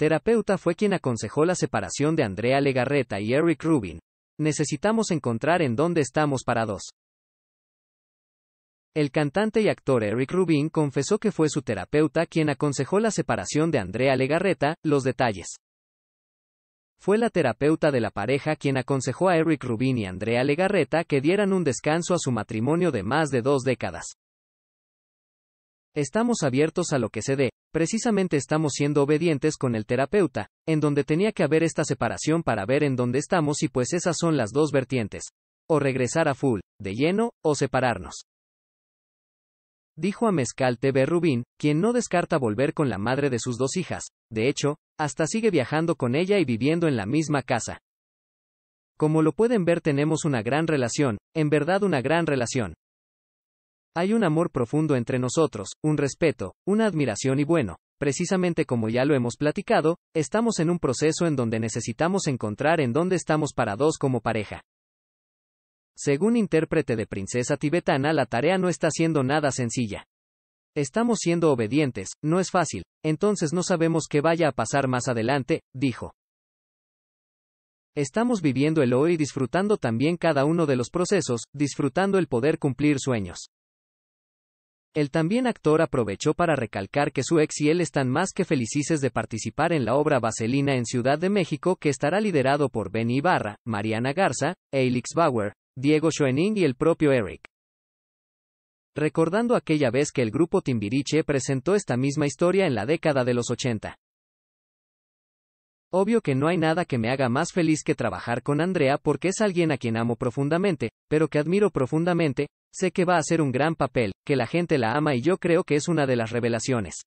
terapeuta fue quien aconsejó la separación de Andrea Legarreta y Eric Rubin. Necesitamos encontrar en dónde estamos parados. El cantante y actor Eric Rubin confesó que fue su terapeuta quien aconsejó la separación de Andrea Legarreta, los detalles. Fue la terapeuta de la pareja quien aconsejó a Eric Rubin y Andrea Legarreta que dieran un descanso a su matrimonio de más de dos décadas. Estamos abiertos a lo que se dé, precisamente estamos siendo obedientes con el terapeuta, en donde tenía que haber esta separación para ver en dónde estamos y pues esas son las dos vertientes. O regresar a full, de lleno, o separarnos. Dijo a Mezcal TV Rubín, quien no descarta volver con la madre de sus dos hijas, de hecho, hasta sigue viajando con ella y viviendo en la misma casa. Como lo pueden ver tenemos una gran relación, en verdad una gran relación. Hay un amor profundo entre nosotros, un respeto, una admiración y bueno, precisamente como ya lo hemos platicado, estamos en un proceso en donde necesitamos encontrar en dónde estamos para dos como pareja. Según intérprete de princesa tibetana, la tarea no está siendo nada sencilla. Estamos siendo obedientes, no es fácil, entonces no sabemos qué vaya a pasar más adelante, dijo. Estamos viviendo el hoy y disfrutando también cada uno de los procesos, disfrutando el poder cumplir sueños. El también actor aprovechó para recalcar que su ex y él están más que felices de participar en la obra Vaselina en Ciudad de México que estará liderado por Benny Ibarra, Mariana Garza, Elix Bauer, Diego Schoening y el propio Eric. Recordando aquella vez que el grupo Timbiriche presentó esta misma historia en la década de los 80. Obvio que no hay nada que me haga más feliz que trabajar con Andrea porque es alguien a quien amo profundamente, pero que admiro profundamente, Sé que va a ser un gran papel, que la gente la ama y yo creo que es una de las revelaciones.